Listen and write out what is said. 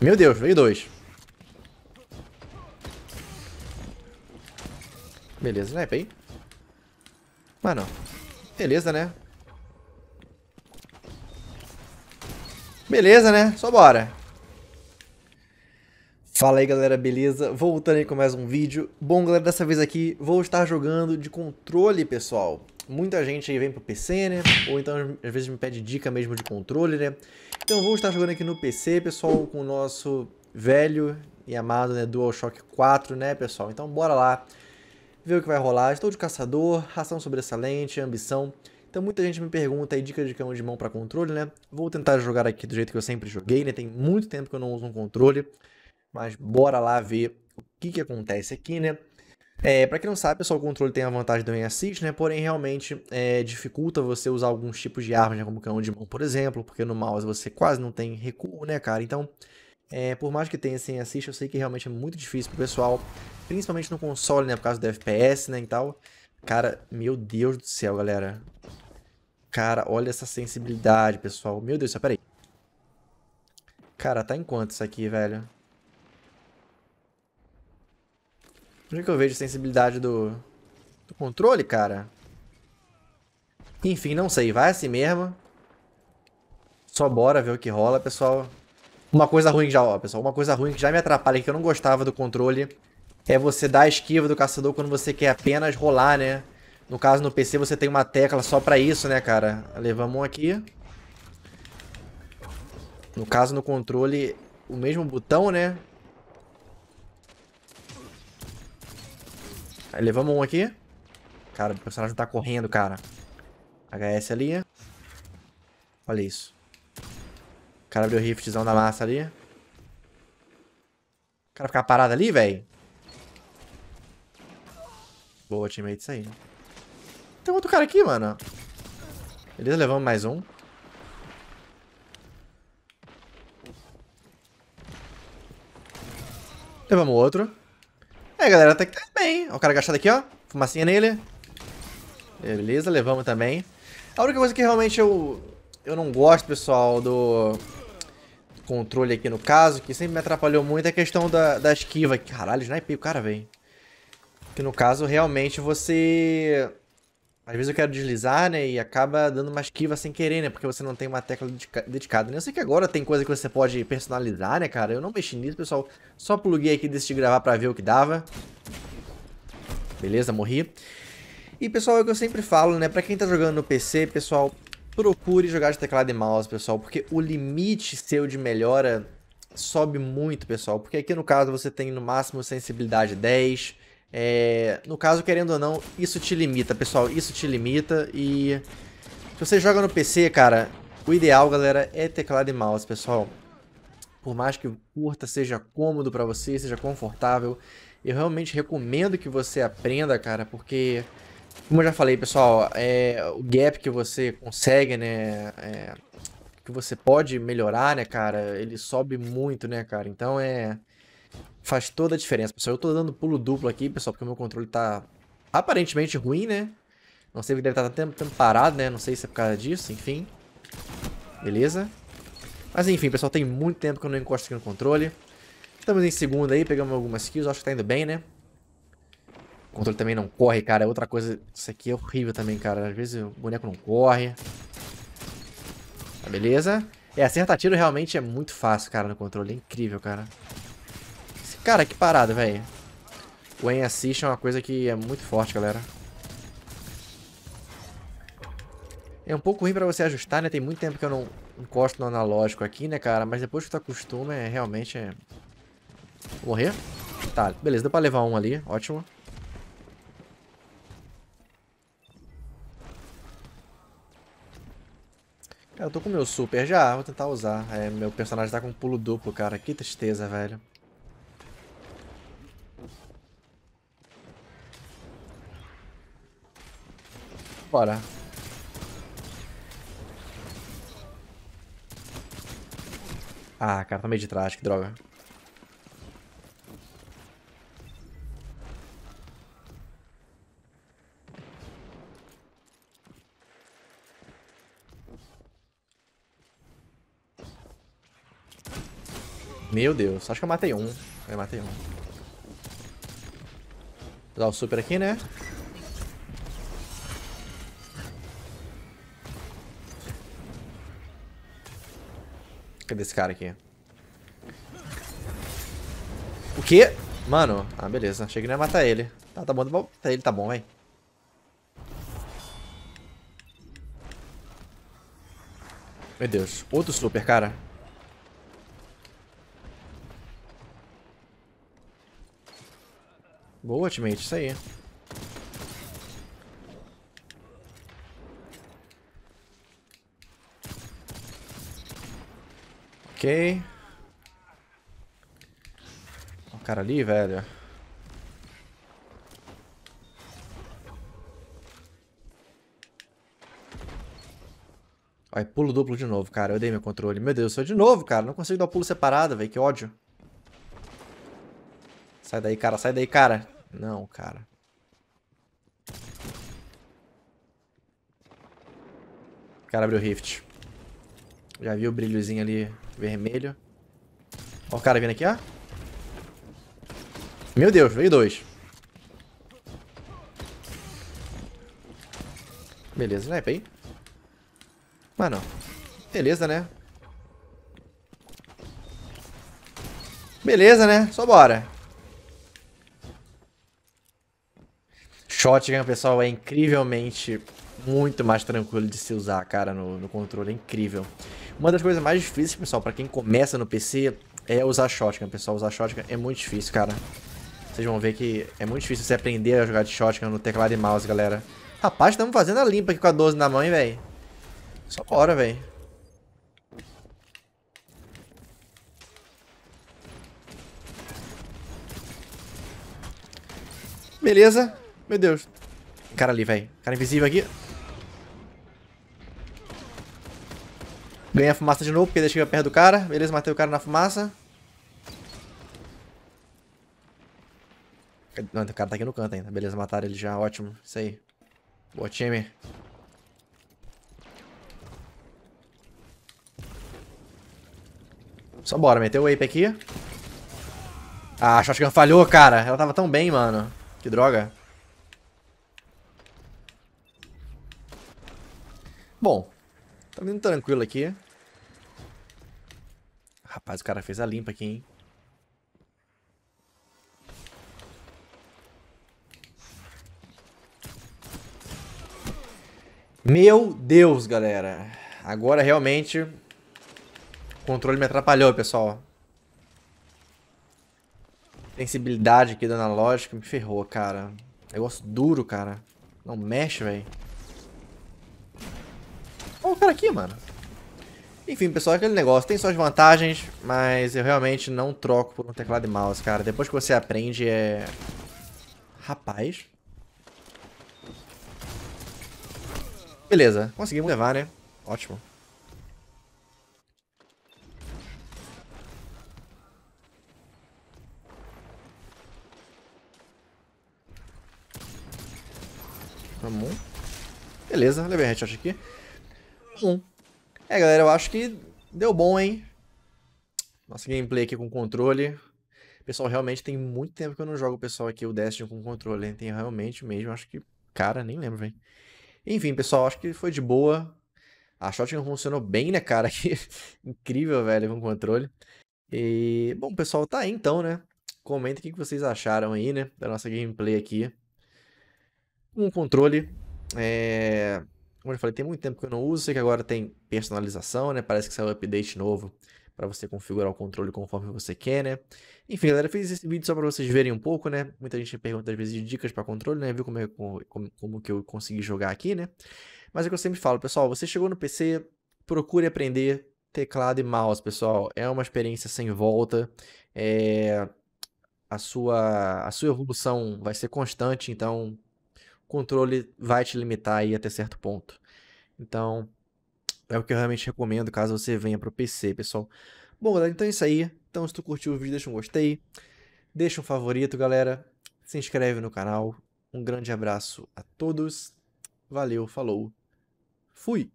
Meu Deus, veio dois. Beleza, snipe né, aí. Mano, beleza, né? Beleza, né? Só bora. Fala aí galera, beleza? Voltando aí com mais um vídeo. Bom galera, dessa vez aqui vou estar jogando de controle pessoal. Muita gente aí vem pro PC, né? Ou então às vezes me pede dica mesmo de controle, né? Então vou estar jogando aqui no PC, pessoal, com o nosso velho e amado né, DualShock 4, né, pessoal? Então bora lá ver o que vai rolar. Estou de caçador, ração sobressalente, ambição. Então muita gente me pergunta aí dica de cão de mão para controle, né? Vou tentar jogar aqui do jeito que eu sempre joguei, né? Tem muito tempo que eu não uso um controle, mas bora lá ver o que que acontece aqui, né? É, para quem não sabe, pessoal, o controle tem a vantagem do aim assist, né? Porém, realmente é, dificulta você usar alguns tipos de armas, né? Como canhão de mão, por exemplo, porque no mouse você quase não tem recuo, né, cara? Então, é, por mais que tenha esse assist, eu sei que realmente é muito difícil pro pessoal, principalmente no console, né? Por causa do FPS, né, e tal. Cara, meu Deus do céu, galera. Cara, olha essa sensibilidade, pessoal. Meu Deus do céu, peraí. Cara, tá em quanto isso aqui, velho? Onde que eu vejo a sensibilidade do, do controle, cara? Enfim, não sei. Vai assim mesmo. Só bora ver o que rola, pessoal. Uma coisa ruim já, ó, pessoal. Uma coisa ruim que já me atrapalha, que eu não gostava do controle, é você dar a esquiva do caçador quando você quer apenas rolar, né? No caso, no PC, você tem uma tecla só pra isso, né, cara? Levamos um aqui. No caso, no controle, o mesmo botão, né? Aí, levamos um aqui. Cara, o personagem tá correndo, cara. HS ali. Olha isso. O cara abriu o riftzão da massa ali. O cara ficar parado ali, velho. Boa, teammate, isso aí. Tem outro cara aqui, mano. Beleza, levamos mais um. Levamos outro. É, galera, até que tá bem. Ó, o cara agachado aqui, ó. Fumacinha nele. Beleza, levamos também. A única coisa que realmente eu, eu não gosto, pessoal, do, controle aqui no caso, que sempre me atrapalhou muito, é a questão da, da esquiva. Caralho, snipei o cara, velho. Que no caso, realmente, você às vezes eu quero deslizar, né? E acaba dando uma esquiva sem querer, né? Porque você não tem uma tecla dedicada. Né? Eu sei que agora tem coisa que você pode personalizar, né, cara? Eu não mexi nisso, pessoal. Só pluguei aqui e decidi gravar pra ver o que dava. Beleza, morri. E, pessoal, é o que eu sempre falo, né? Pra quem tá jogando no PC, pessoal, procure jogar de teclado e mouse, pessoal. Porque o limite seu de melhora sobe muito, pessoal. Porque aqui, no caso, você tem, no máximo, sensibilidade 10... É, no caso, querendo ou não, isso te limita, pessoal. Isso te limita e... Se você joga no PC, cara, o ideal, galera, é teclado e mouse, pessoal. Por mais que curta, seja cômodo pra você, seja confortável. Eu realmente recomendo que você aprenda, cara, porque... Como eu já falei, pessoal, é, o gap que você consegue, né, é, que você pode melhorar, né, cara, ele sobe muito, né, cara, então é... Faz toda a diferença, pessoal. Eu tô dando pulo duplo aqui, pessoal, porque o meu controle tá aparentemente ruim, né? Não sei porque deve estar tá tanto tempo parado, né? Não sei se é por causa disso, enfim. Beleza. Mas enfim, pessoal, tem muito tempo que eu não encosto aqui no controle. Estamos em segundo aí, pegamos algumas skills acho que tá indo bem, né? O controle também não corre, cara. É outra coisa, isso aqui é horrível também, cara. Às vezes o boneco não corre. Tá, beleza. É, acertar tiro realmente é muito fácil, cara, no controle. É incrível, cara. Cara, que parada, velho. O aim assist é uma coisa que é muito forte, galera. É um pouco ruim pra você ajustar, né? Tem muito tempo que eu não encosto no analógico aqui, né, cara? Mas depois que tu acostuma, é realmente... É... Morrer? Tá, beleza. Deu pra levar um ali. Ótimo. Cara, eu tô com meu super já. Vou tentar usar. É, meu personagem tá com pulo duplo, cara. Que tristeza, velho. Bora. Ah, cara, tá meio de trás, que droga. Meu Deus, acho que eu matei um. Eu matei um. Vou dar o super aqui, né? Cadê esse cara aqui? O quê? Mano, ah, beleza. Achei que não ia matar ele. Tá, tá bom, tá bom. Ele tá bom, véi. Meu Deus. Outro super, cara. Boa, teammate. Isso aí. Ok. O cara ali, velho. Vai pulo duplo de novo, cara. Eu dei meu controle. Meu Deus, só de novo, cara. Não consigo dar o pulo separado, velho. Que ódio. Sai daí, cara. Sai daí, cara. Não, cara. O cara abriu rift. Já vi o brilhozinho ali vermelho. Ó o cara vindo aqui, ó. Meu Deus, veio dois. Beleza, snipe né, aí. Mas não. Beleza, né? Beleza, né? Só bora. Shotgun, pessoal, é incrivelmente muito mais tranquilo de se usar, cara, no, no controle. É incrível. Uma das coisas mais difíceis, pessoal, para quem começa no PC, é usar shotgun, pessoal. Usar shotgun é muito difícil, cara. Vocês vão ver que é muito difícil você aprender a jogar de shotgun no teclado e mouse, galera. Rapaz, estamos fazendo a limpa aqui com a 12 na mão, hein, velho. Só bora, velho. Beleza. Meu Deus. Cara ali, velho. Cara invisível aqui. Ganha a fumaça de novo, porque ele chega perto do cara. Beleza, matei o cara na fumaça. Não, o cara tá aqui no canto ainda. Beleza, mataram ele já. Ótimo. Isso aí. Boa, time. Só bora, meteu o Ape aqui. Ah, a Shotgun falhou, cara. Ela tava tão bem, mano. Que droga. Bom, Tá vindo tranquilo aqui. Rapaz, o cara fez a limpa aqui, hein? Meu Deus, galera. Agora realmente o controle me atrapalhou, pessoal. Sensibilidade aqui do analógico me ferrou, cara. Negócio duro, cara. Não mexe, velho cara aqui, mano. Enfim, pessoal, aquele negócio. Tem suas vantagens, mas eu realmente não troco por um teclado e mouse, cara. Depois que você aprende, é... Rapaz. Beleza, conseguimos levar, né? Ótimo. Vamos. Beleza, levei headshot aqui. 1. Uhum. É, galera, eu acho que deu bom, hein? Nossa gameplay aqui com controle. Pessoal, realmente tem muito tempo que eu não jogo, pessoal, aqui o Destiny com controle. Hein? Tem realmente mesmo, acho que... Cara, nem lembro, velho. Enfim, pessoal, acho que foi de boa. A shotgun funcionou bem, né, cara? Que incrível, velho, com controle. E, bom, pessoal, tá aí então, né? Comenta o que vocês acharam aí, né? Da nossa gameplay aqui. Um controle. É... Como eu já falei, tem muito tempo que eu não uso, sei que agora tem personalização, né? Parece que saiu um update novo para você configurar o controle conforme você quer, né? Enfim, galera, fiz esse vídeo só para vocês verem um pouco, né? Muita gente pergunta às vezes de dicas para controle, né? Viu como, é, como, como que eu consegui jogar aqui, né? Mas é o que eu sempre falo, pessoal, você chegou no PC, procure aprender teclado e mouse, pessoal. É uma experiência sem volta. É... A sua, a sua evolução vai ser constante, então controle vai te limitar aí até certo ponto. Então, é o que eu realmente recomendo caso você venha para o PC, pessoal. Bom, galera, então é isso aí. Então, se tu curtiu o vídeo, deixa um gostei, deixa um favorito, galera. Se inscreve no canal. Um grande abraço a todos. Valeu, falou. Fui!